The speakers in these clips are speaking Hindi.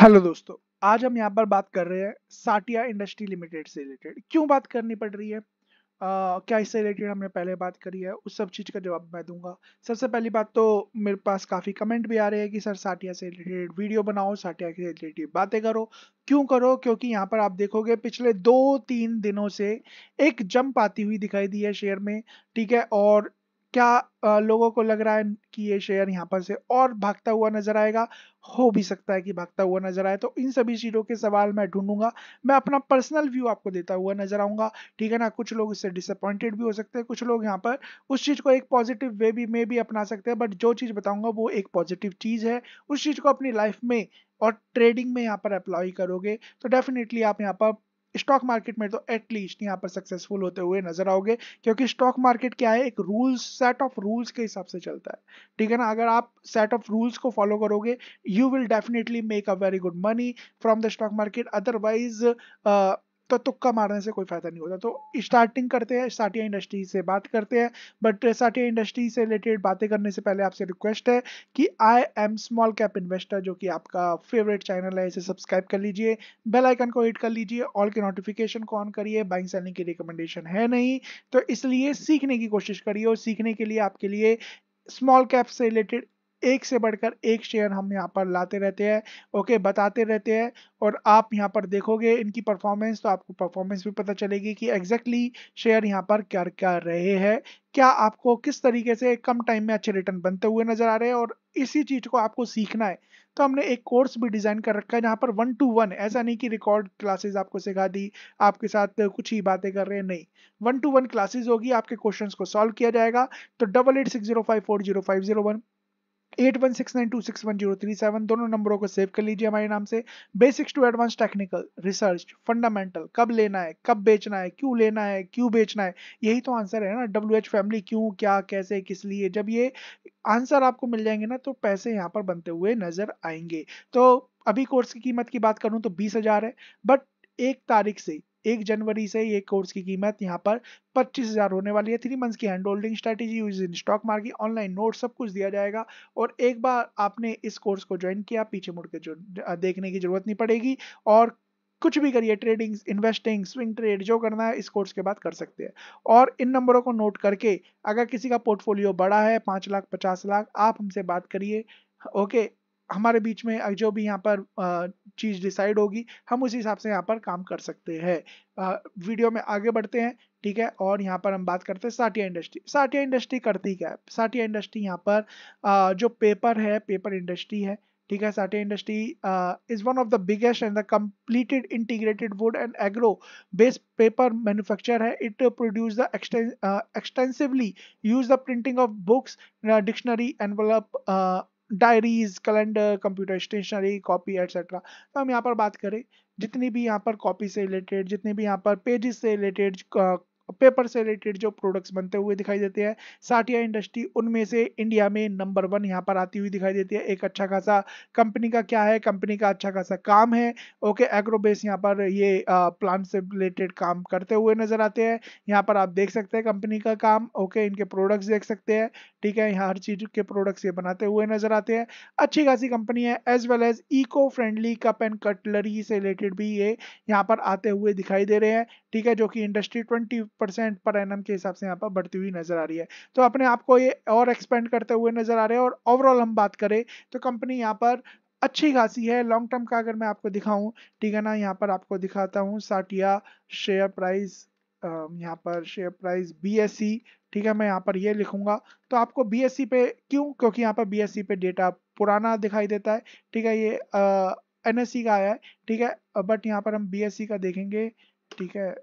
हेलो दोस्तों आज हम यहाँ पर बात कर रहे हैं साटिया इंडस्ट्री लिमिटेड से रिलेटेड क्यों बात करनी पड़ रही है आ, क्या इससे रिलेटेड हमने पहले बात करी है उस सब चीज़ का जवाब मैं दूंगा सबसे पहली बात तो मेरे पास काफ़ी कमेंट भी आ रहे हैं कि सर साटिया से रिलेटेड वीडियो बनाओ साटिया से रिलेटेड बातें करो क्यों करो क्योंकि यहाँ पर आप देखोगे पिछले दो तीन दिनों से एक जंप आती हुई दिखाई दी है शेयर में ठीक है और क्या लोगों को लग रहा है कि ये शेयर यहाँ पर से और भागता हुआ नजर आएगा हो भी सकता है कि भागता हुआ नजर आए तो इन सभी चीज़ों के सवाल मैं ढूंढूंगा मैं अपना पर्सनल व्यू आपको देता हुआ नजर आऊंगा ठीक है ना कुछ लोग इससे डिसअपॉइंटेड भी हो सकते हैं कुछ लोग यहाँ पर उस चीज़ को एक पॉजिटिव वे भी में भी अपना सकते हैं बट जो चीज़ बताऊंगा वो एक पॉजिटिव चीज़ है उस चीज़ को अपनी लाइफ में और ट्रेडिंग में यहाँ पर अप्लाई करोगे तो डेफिनेटली आप यहाँ पर स्टॉक मार्केट में तो एटलीस्ट यहाँ पर सक्सेसफुल होते हुए नजर आओगे क्योंकि स्टॉक मार्केट क्या है एक रूल्स सेट ऑफ रूल्स के हिसाब से चलता है ठीक है ना अगर आप सेट ऑफ रूल्स को फॉलो करोगे you will definitely make a very good money from the stock market otherwise तो तुक्का मारने से कोई फायदा नहीं होता तो स्टार्टिंग करते हैं साटिया इंडस्ट्री से बात करते हैं बट साटिया इंडस्ट्री से रिलेटेड बातें करने से पहले आपसे रिक्वेस्ट है कि I am small cap investor जो कि आपका फेवरेट चैनल है इसे सब्सक्राइब कर लीजिए बेल आइकन को हिट कर लीजिए ऑल के नोटिफिकेशन को ऑन करिए बाइंग सेलिंग की रिकमेंडेशन है नहीं तो इसलिए सीखने की कोशिश करिए और सीखने के लिए आपके लिए स्मॉल कैप से रिलेटेड एक से बढ़कर एक शेयर हम यहाँ पर लाते रहते हैं ओके बताते रहते हैं और आप यहाँ पर देखोगे इनकी परफॉर्मेंस तो आपको परफॉर्मेंस भी पता चलेगी कि एग्जैक्टली शेयर यहाँ पर क्या क्या रहे हैं क्या आपको किस तरीके से कम टाइम में अच्छे रिटर्न बनते हुए नजर आ रहे हैं और इसी चीज को आपको सीखना है तो हमने एक कोर्स भी डिज़ाइन कर रखा है जहाँ पर वन टू वन ऐसा नहीं कि रिकॉर्ड क्लासेस आपको सिखा दी आपके साथ कुछ ही बातें कर रहे हैं नहीं वन टू वन क्लासेस होगी आपके क्वेश्चंस को सॉल्व किया जाएगा तो double eight six zero five four zero five zero one eight one six nine two six one zero three seven दोनों नंबरों को सेव कर लीजिए हमारे नाम से basics to advance technical research fundamental कब लेना है कब बेचना है क्यों लेना है क्यों बेचना है यही तो आंसर है ना डब्ल्यू एच फैमिली क्यों क्या कैसे किस लिए जब ये आंसर आपको मिल जाएंगे ना तो पैसे यहाँ पर बनते हुए नजर आएंगे तो अभी कोर्स की कीमत की बात करूँ तो बीस हजार है बट एक तारीख से एक जनवरी से ये कोर्स की कीमत यहाँ पर पच्चीस हज़ार होने वाली है थ्री मंथ्स की hand holding strategy use in stock market online note सब कुछ दिया जाएगा और एक बार आपने इस कोर्स को ज्वाइन किया पीछे मुड़ के जो देखने की जरूरत नहीं पड़ेगी और कुछ भी करिए ट्रेडिंग इन्वेस्टिंग स्विंग ट्रेड जो करना है इस कोर्स के बाद कर सकते हैं और इन नंबरों को नोट करके अगर किसी का पोर्टफोलियो बड़ा है पाँच लाख पचास लाख आप हमसे बात करिए ओके हमारे बीच में जो भी यहाँ पर चीज़ डिसाइड होगी हम उसी हिसाब से यहाँ पर काम कर सकते हैं वीडियो में आगे बढ़ते हैं ठीक है और यहाँ पर हम बात करते हैं साटिया इंडस्ट्री साटिया इंडस्ट्री करती क्या है साटिया इंडस्ट्री यहाँ पर आ, जो पेपर है पेपर इंडस्ट्री है ठीक है Satia industry is one of the biggest and the completed integrated wood and agro based paper manufacture है it produce the extensively use the printing of books dictionary envelope diaries calendar computer stationery copy etcetera तो हम यहाँ पर बात करें जितनी भी यहाँ पर कॉपी से रिलेटेड जितने भी यहाँ पर पेजेस से रिलेटेड पेपर से रिलेटेड जो प्रोडक्ट्स बनते हुए दिखाई देते हैं साटिया इंडस्ट्री उनमें से इंडिया में नंबर वन यहाँ पर आती हुई दिखाई देती है एक अच्छा खासा कंपनी का क्या है कंपनी का अच्छा खासा काम है ओके एग्रोबेस यहाँ पर ये प्लांट से रिलेटेड काम करते हुए नजर आते हैं यहाँ पर आप देख सकते हैं कंपनी का काम ओके इनके प्रोडक्ट्स देख सकते हैं ठीक है यहाँ हर चीज के प्रोडक्ट्स ये बनाते हुए नजर आते हैं अच्छी खासी कंपनी है as well as eco friendly cup and cutlery से रिलेटेड भी ये यहाँ पर आते हुए दिखाई दे रहे हैं ठीक है जो कि इंडस्ट्री 20 परसेंट पर एन के हिसाब से यहाँ पर बढ़ती हुई नजर आ रही है तो अपने आप को ये और एक्सपेंड करते हुए नजर आ रहे हैं और ओवरऑल हम बात करें तो कंपनी यहाँ पर अच्छी खासी है लॉन्ग टर्म का अगर मैं आपको दिखाऊं ठीक है ना यहाँ पर आपको दिखाता हूँ साटिया शेयर प्राइस यहाँ पर शेयर प्राइस बी ठीक है मैं यहाँ पर ये लिखूंगा तो आपको बी e पे क्यों क्योंकि यहाँ पर बी e पे डेटा पुराना दिखाई देता है ठीक है ये एन e का आया है ठीक है बट यहाँ पर हम बी का देखेंगे ठीक है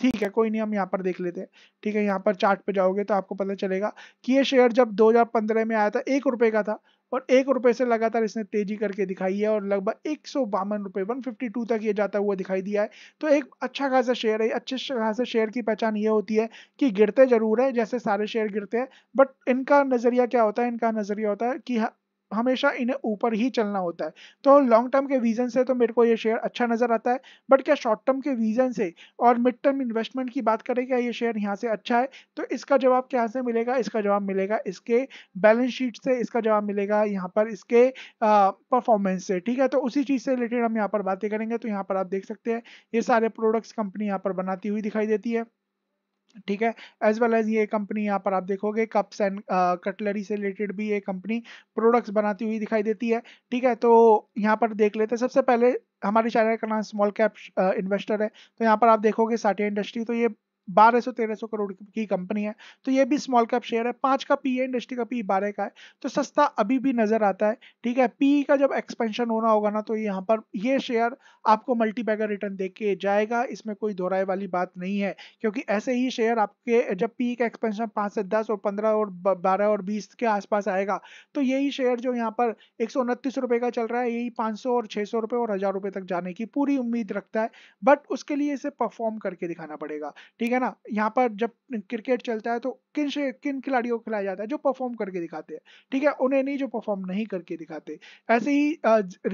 ठीक है कोई नहीं हम यहाँ पर देख लेते हैं ठीक है यहाँ पर चार्ट पे जाओगे तो आपको पता चलेगा कि ये शेयर जब 2015 में आया था एक रुपये का था और एक रुपये से लगातार इसने तेजी करके दिखाई है और लगभग एक सौ बावन रुपये वन फिफ्टी टू तक ये जाता हुआ दिखाई दिया है तो एक अच्छा खासा शेयर है अच्छे खास शेयर की पहचान ये होती है कि गिरते जरूर है जैसे सारे शेयर गिरते हैं बट इनका नज़रिया क्या होता है इनका नज़रिया होता है कि हमेशा इन्हें ऊपर ही चलना होता है तो लॉन्ग टर्म के विजन से तो मेरे को ये शेयर अच्छा नज़र आता है बट क्या शॉर्ट टर्म के विजन से और मिड टर्म इन्वेस्टमेंट की बात करें क्या ये शेयर यहाँ से अच्छा है तो इसका जवाब क्या से मिलेगा इसका जवाब मिलेगा इसके बैलेंस शीट से इसका जवाब मिलेगा यहाँ पर इसके परफॉर्मेंस से ठीक है तो उसी चीज़ से रिलेटेड हम यहाँ पर बातें करेंगे तो यहाँ पर आप देख सकते हैं ये सारे प्रोडक्ट्स कंपनी यहाँ पर बनाती हुई दिखाई देती है ठीक है एज वेल एज ये कंपनी यहाँ पर आप देखोगे कप्स एंड कटलरी से रिलेटेड भी ये कंपनी प्रोडक्ट्स बनाती हुई दिखाई देती है ठीक है तो यहाँ पर देख लेते हैं सबसे पहले हमारे चैनल का नाम स्मॉल कैप इन्वेस्टर है तो यहाँ पर आप देखोगे साटिया इंडस्ट्री तो ये बारह सौ तेरह सौ करोड़ की कंपनी है तो ये भी स्मॉल कैप शेयर है पांच का पी है इंडस्ट्री का पी बारह का है तो सस्ता अभी भी नज़र आता है ठीक है पी का जब एक्सपेंशन होना होगा ना तो यहाँ पर ये शेयर आपको मल्टी बैगर रिटर्न दे के जाएगा इसमें कोई दोहराए वाली बात नहीं है क्योंकि ऐसे ही शेयर आपके जब पी का एक्सपेंशन पाँच से दस और पंद्रह और बारह और बीस के आसपास आएगा तो यही शेयर जो यहाँ पर एक सौ उनतीस का चल रहा है यही पाँच सौ और छह सौ और हज़ार रुपये तक जाने की पूरी उम्मीद रखता है बट उसके लिए इसे परफॉर्म करके दिखाना पड़ेगा ठीक है है ना यहाँ पर जब क्रिकेट चलता है तो किन से किन खिलाड़ियों को खिलाया जाता है जो परफॉर्म करके दिखाते हैं ठीक है उन्हें नहीं जो परफॉर्म नहीं करके दिखाते ऐसे ही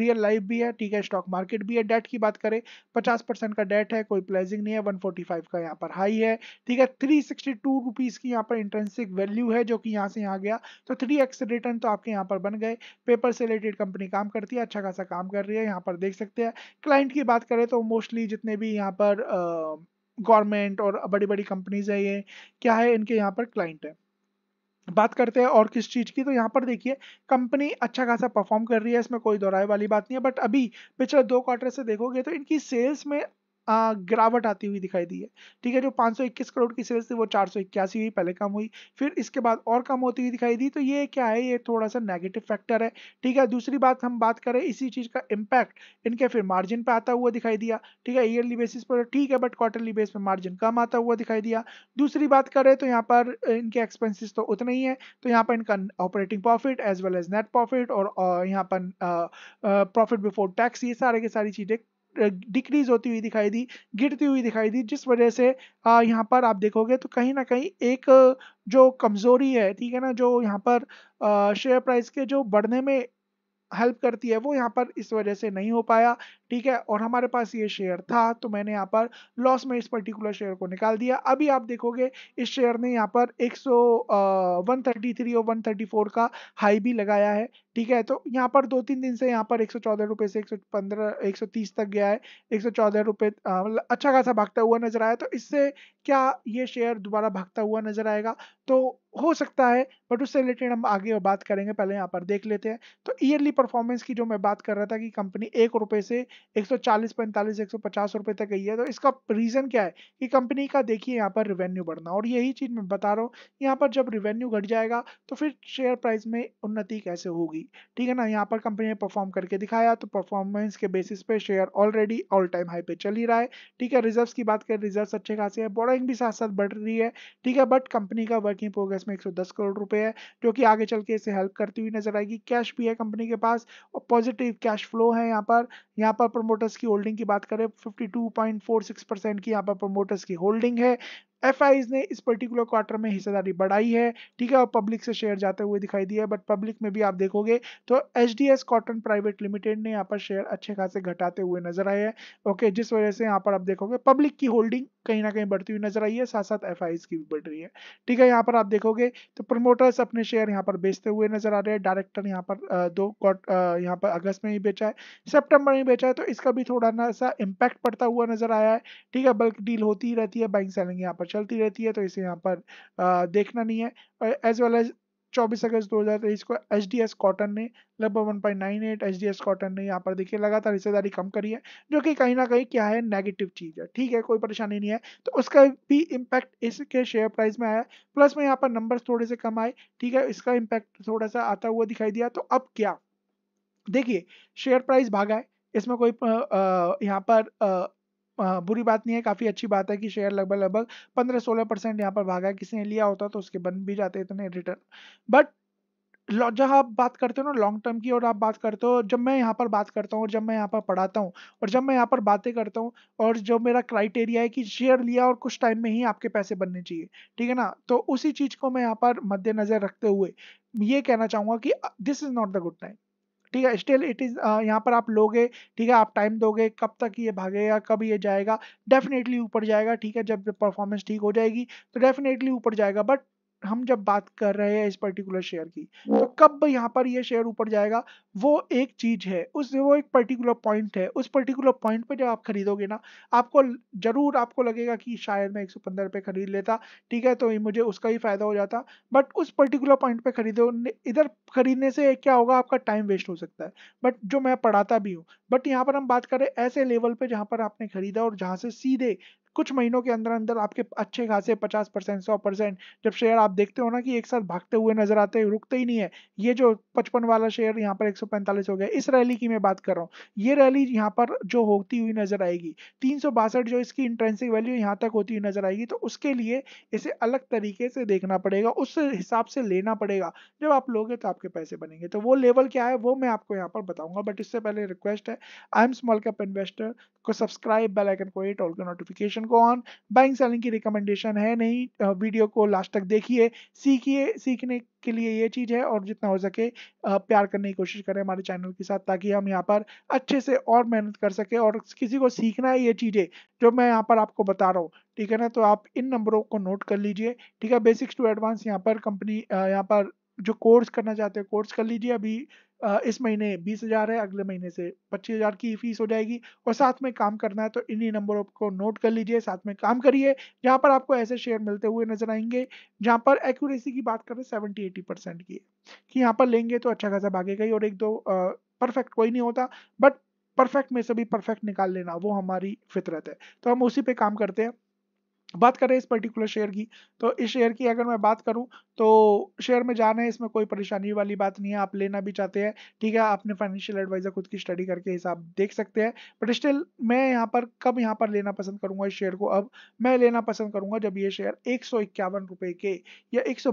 रियल लाइफ भी है ठीक है स्टॉक मार्केट भी है डेट की बात करें पचास परसेंट का डेट है कोई प्लेजिंग नहीं है वन फोर्टी फाइव का यहाँ पर हाई है ठीक है थ्री सिक्सटी टू रुपीज़ की यहाँ पर इंट्रेंसिक वैल्यू है जो कि यहाँ से यहाँ गया तो थ्री एक्स रिटर्न तो आपके यहाँ पर बन गए पेपर से रिलेटेड कंपनी काम करती है अच्छा खासा काम कर रही है यहाँ पर देख सकते हैं क्लाइंट की बात करें तो मोस्टली जितने भी यहाँ पर गवर्नमेंट और बड़ी बड़ी कंपनीज है ये क्या है इनके यहाँ पर क्लाइंट है बात करते हैं और किस चीज़ की तो यहाँ पर देखिए कंपनी अच्छा खासा परफॉर्म कर रही है इसमें कोई दोहराए वाली बात नहीं है बट अभी पिछले दो क्वार्टर से देखोगे तो इनकी सेल्स में गिरावट आती हुई दिखाई दी है ठीक है जो 521 करोड़ की सेल्स थी वो चार हुई पहले कम हुई फिर इसके बाद और कम होती हुई दिखाई दी तो ये क्या है ये थोड़ा सा नेगेटिव फैक्टर है ठीक है दूसरी बात हम बात करें इसी चीज़ का इम्पैक्ट इनके फिर मार्जिन पर आता हुआ दिखाई दिया ठीक है ईयरली बेसिस पर ठीक है बट क्वार्टरली बेस पर मार्जिन कम आता हुआ दिखाई दिया दूसरी बात करें तो यहाँ पर इनके एक्सपेंसिस तो उतना ही है तो यहाँ पर इनका operating profit as well as net profit और यहाँ पर प्रॉफिट बिफोर टैक्स ये सारे की सारी चीज़ें डिक्रीज होती हुई दिखाई दी गिरती हुई दिखाई दी जिस वजह से यहाँ पर आप देखोगे तो कहीं ना कहीं एक जो कमजोरी है ठीक है ना जो यहाँ पर शेयर प्राइस के जो बढ़ने में हेल्प करती है वो यहाँ पर इस वजह से नहीं हो पाया ठीक है और हमारे पास ये शेयर था तो मैंने यहाँ पर लॉस में इस पर्टिकुलर शेयर को निकाल दिया अभी आप देखोगे इस शेयर ने यहाँ पर 100 133 और 134 का हाई भी लगाया है ठीक है तो यहाँ पर दो तीन दिन से यहाँ पर एक सौ चौदह रुपये से एक सौ पंद्रह एक सौ तीस तक गया है एक सौ चौदह रुपये मतलब अच्छा खासा भागता हुआ नजर आया तो इससे क्या ये शेयर दोबारा भागता हुआ नजर आएगा तो हो सकता है बट उससे रिलेटेड हम आगे बात करेंगे पहले यहाँ पर देख लेते हैं तो ईयरली परफॉर्मेंस की जो मैं बात कर रहा था कि कंपनी एक रुपये से 140 45 पचास रुपए तक गई है तो इसका रीज़न क्या है कि कंपनी का देखिए यहाँ पर रिवेन्यू बढ़ना और यही चीज़ मैं बता रहा हूँ यहाँ पर जब रिवेन्यू घट जाएगा तो फिर शेयर प्राइस में उन्नति कैसे होगी थी ठीक है ना यहाँ पर कंपनी ने परफॉर्म करके दिखाया तो परफॉर्मेंस के बेसिस पे share already all time high पे चल ही रहा है ठीक है रिजर्व्स की बात करें रिजर्व्स अच्छे खासे है बोरिंग भी साथ साथ बढ़ रही है ठीक है बट कंपनी का वर्किंग प्रोग्रेस में एक करोड़ रुपए है जो कि आगे चल के इसे हेल्प करती हुई नजर आएगी कैश भी है कंपनी के पास और पॉजिटिव कैश फ्लो है यहाँ पर यहाँ पर प्रोमोटर्स की होल्डिंग की बात करें 52.46 परसेंट की यहाँ पर प्रोमोटर्स की होल्डिंग है एफ ने इस पर्टिकुलर क्वार्टर में हिस्सेदारी बढ़ाई है ठीक है और पब्लिक से शेयर जाते हुए दिखाई दिया है बट पब्लिक में भी आप देखोगे तो H D S cotton private limited ने यहाँ पर शेयर अच्छे खासे घटाते हुए नजर आए हैं ओके जिस वजह से यहाँ पर आप देखोगे पब्लिक की होल्डिंग कहीं ना कहीं बढ़ती हुई नजर आई है साथ साथ एफ की भी बढ़ रही है ठीक है यहाँ पर आप देखोगे तो प्रमोटर्स अपने शेयर यहाँ पर बेचते हुए नजर आ रहे हैं डायरेक्टर यहाँ पर दो यहाँ पर अगस्त में ही बेचा है सेप्टेम्बर में बेचा है तो इसका भी थोड़ा ना सा इम्पैक्ट पड़ता हुआ नजर आया है ठीक है बल्कि डील होती ही रहती है बाइंग सेलिंग यहाँ पर चलती रहती है तो इसे यहाँ पर देखना नहीं है एज वेल एज 24 अगस्त 2023 को एच डी एस कॉटन ने लगभग one point nine eight H D S cotton ने यहाँ पर देखिए लगातार हिस्सेदारी कम करी है जो कि कहीं ना कहीं क्या है नेगेटिव चीज़ है ठीक है कोई परेशानी नहीं है तो उसका भी इम्पैक्ट इसके शेयर प्राइस में आया प्लस में यहाँ पर नंबर थोड़े से कम आए ठीक है इसका इम्पैक्ट थोड़ा सा आता हुआ दिखाई दिया तो अब क्या देखिए शेयर प्राइस भागा है इसमें कोई यहाँ पर बुरी बात नहीं है काफ़ी अच्छी बात है कि शेयर लगभग लगभग पंद्रह सोलह परसेंट यहाँ पर भागा है किसी ने लिया होता तो उसके बन भी जाते इतने रिटर्न बट जहाँ आप बात करते हो ना लॉन्ग टर्म की और आप बात करते हो जब मैं यहाँ पर बात करता हूँ और जब मैं यहाँ पर पढ़ाता हूँ और जब मैं यहाँ पर बातें करता हूँ और जो मेरा क्राइटेरिया है कि शेयर लिया और कुछ टाइम में ही आपके पैसे बनने चाहिए ठीक है ना तो उसी चीज़ को मैं यहाँ पर मद्देनज़र रखते हुए ये कहना चाहूँगा कि this is not the good time ठीक है स्टिल इट इज़ यहाँ पर आप लोगे ठीक है आप टाइम दोगे कब तक ये भागेगा कब ये जाएगा डेफिनेटली ऊपर जाएगा ठीक है जब परफॉर्मेंस ठीक हो जाएगी तो डेफिनेटली ऊपर जाएगा बट हम जब बात कर रहे हैं इस पर्टिकुलर शेयर की तो कब यहाँ पर ये शेयर ऊपर जाएगा वो एक चीज है उस वो एक पर्टिकुलर पॉइंट है उस पर्टिकुलर पॉइंट पे जब आप खरीदोगे ना आपको जरूर आपको लगेगा कि शायद मैं एक सौ पंद्रह पे खरीद लेता ठीक है तो मुझे उसका ही फायदा हो जाता बट उस पर्टिकुलर पॉइंट पे खरीदो इधर खरीदने से क्या होगा आपका टाइम वेस्ट हो सकता है बट जो मैं पढ़ाता भी हूँ बट यहाँ पर हम बात करें ऐसे लेवल पे जहाँ पर आपने खरीदा और जहाँ से सीधे कुछ महीनों के अंदर अंदर आपके अच्छे खासे 50 परसेंट सौ परसेंट जब शेयर आप देखते हो ना कि एक साथ भागते हुए नजर आते हैं रुकते ही नहीं है ये जो पचपन वाला शेयर यहाँ पर 145 हो गया इस रैली की मैं बात कर रहा हूँ ये रैली यहाँ पर जो होती हुई नजर आएगी तीन जो इसकी इंट्रेंसिक वैल्यू यहाँ तक होती हुई नजर आएगी तो उसके लिए इसे अलग तरीके से देखना पड़ेगा उस हिसाब से लेना पड़ेगा जब आप लोगे तो आपके पैसे बनेंगे तो वो लेवल क्या है वो मैं आपको यहाँ पर बताऊंगा बट इससे पहले रिक्वेस्ट है I am small cap investor को सब्सक्राइब बेल आइकन को एट ऑल नोटिफिकेशन रिकमेंडेशन को ऑन बाइंग सेलिंग की रिकमेंडेशन है नहीं वीडियो को लास्ट तक देखिए सीखिए सीखने के लिए ये चीज़ है और जितना हो सके प्यार करने की कोशिश करें हमारे चैनल के साथ ताकि हम यहाँ पर अच्छे से और मेहनत कर सके और किसी को सीखना है ये चीज़ें जो मैं यहाँ पर आपको बता रहा हूँ ठीक है ना तो आप इन नंबरों को नोट कर लीजिए ठीक है बेसिक्स टू एडवांस यहाँ पर कंपनी यहाँ पर जो कोर्स करना चाहते हैं कोर्स कर लीजिए अभी इस महीने बीस हज़ार है अगले महीने से पच्चीस हज़ार की फीस हो जाएगी और साथ में काम करना है तो इन्हीं नंबरों को नोट कर लीजिए साथ में काम करिए जहाँ पर आपको ऐसे शेयर मिलते हुए नजर आएंगे जहाँ पर एक्यूरेसी की बात करें सेवेंटी एटी परसेंट की कि यहाँ पर लेंगे तो अच्छा खासा भागेगा ही और एक दो परफेक्ट कोई नहीं होता बट परफेक्ट में से भी परफेक्ट निकाल लेना वो हमारी फितरत है तो हम उसी पे काम करते हैं बात करें इस पर्टिकुलर शेयर की तो इस शेयर की अगर मैं बात करूं तो शेयर में जाना है इसमें कोई परेशानी वाली बात नहीं है आप लेना भी चाहते हैं ठीक है आपने फाइनेंशियल एडवाइजर खुद की स्टडी करके हिसाब देख सकते हैं बट स्टिल मैं यहाँ पर कब यहाँ पर लेना पसंद करूंगा इस शेयर को अब मैं लेना पसंद करूंगा जब ये शेयर एक सौ के या एक सौ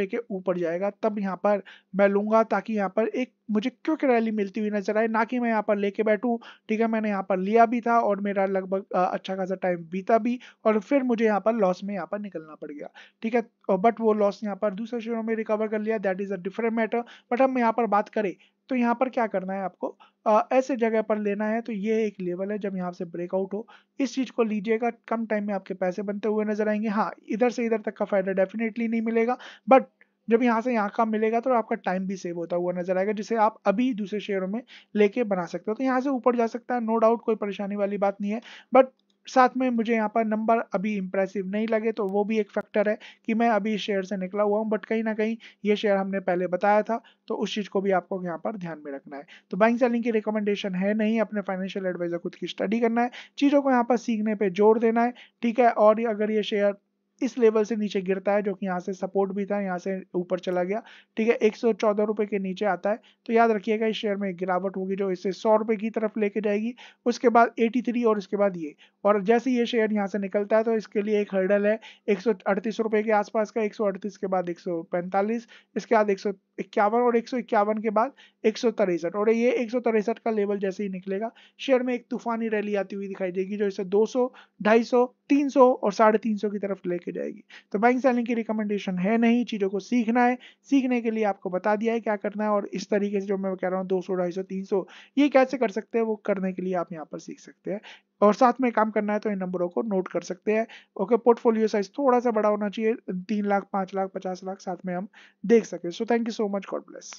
के ऊपर जाएगा तब यहाँ पर मैं लूंगा ताकि यहाँ पर एक मुझे क्विक रैली मिलती हुई नजर आई ना कि मैं यहाँ पर लेके बैठूँ ठीक है मैंने यहाँ पर लिया भी था और मेरा लगभग अच्छा खासा टाइम बीता भी और फिर मुझे यहाँ पर लॉस में यहाँ पर निकलना पड़ गया ठीक है बट वो लॉस यहाँ पर दूसरे शेयरों में रिकवर कर लिया that is a different matter but हम यहाँ पर बात करें तो यहाँ पर क्या करना है आपको आ, ऐसे जगह पर लेना है तो ये एक लेवल है जब यहाँ से ब्रेकआउट हो इस चीज़ को लीजिएगा कम टाइम में आपके पैसे बनते हुए नजर आएंगे हाँ इधर से इधर तक का फ़ायदा डेफिनेटली नहीं मिलेगा बट जब यहाँ से यहाँ का मिलेगा तो आपका टाइम भी सेव होता हुआ नजर आएगा जिसे आप अभी दूसरे शेयरों में लेके बना सकते हो तो यहाँ से ऊपर जा सकता है नो डाउट कोई परेशानी वाली बात नहीं है बट साथ में मुझे यहाँ पर नंबर अभी इंप्रेसिव नहीं लगे तो वो भी एक फैक्टर है कि मैं अभी इस शेयर से निकला हुआ हूँ बट कहीं ना कहीं ये शेयर हमने पहले बताया था तो उस चीज़ को भी आपको यहाँ पर ध्यान में रखना है तो बैंक सेलिंग की रिकमेंडेशन है नहीं अपने फाइनेंशियल एडवाइजर खुद की स्टडी करना है चीज़ों को यहाँ पर सीखने पर जोर देना है ठीक है और अगर ये शेयर इस लेवल से नीचे गिरता है जो कि यहाँ से सपोर्ट भी था यहाँ से ऊपर चला गया ठीक है एक सौ के नीचे आता है तो याद रखिएगा इस शेयर में गिरावट होगी जो इसे सौ रुपये की तरफ लेके जाएगी उसके बाद 83 और उसके बाद ये और जैसे ये शेयर यहाँ से निकलता है तो इसके लिए एक हर्डल है एक रुपए के आसपास का एक के बाद एक इसके बाद एक इक्यावन और एक इक्यावन के बाद एक और ये एक का लेवल जैसे ही निकलेगा शेयर में एक तूफानी रैली आती हुई दिखाई देगी जो इसे 200, 250, 300 और साढ़े तीन की तरफ लेके रखी जाएगी तो बाइंग सेलिंग की रिकमेंडेशन है नहीं चीज़ों को सीखना है सीखने के लिए आपको बता दिया है क्या करना है और इस तरीके से जो मैं कह रहा हूँ दो सौ ढाई सौ तीन सौ ये कैसे कर सकते हैं वो करने के लिए आप यहाँ पर सीख सकते हैं और साथ में काम करना है तो इन नंबरों को नोट कर सकते हैं ओके पोर्टफोलियो साइज थोड़ा सा बड़ा होना चाहिए तीन लाख पाँच लाख पचास लाख साथ में हम देख सकें so thank you so much God bless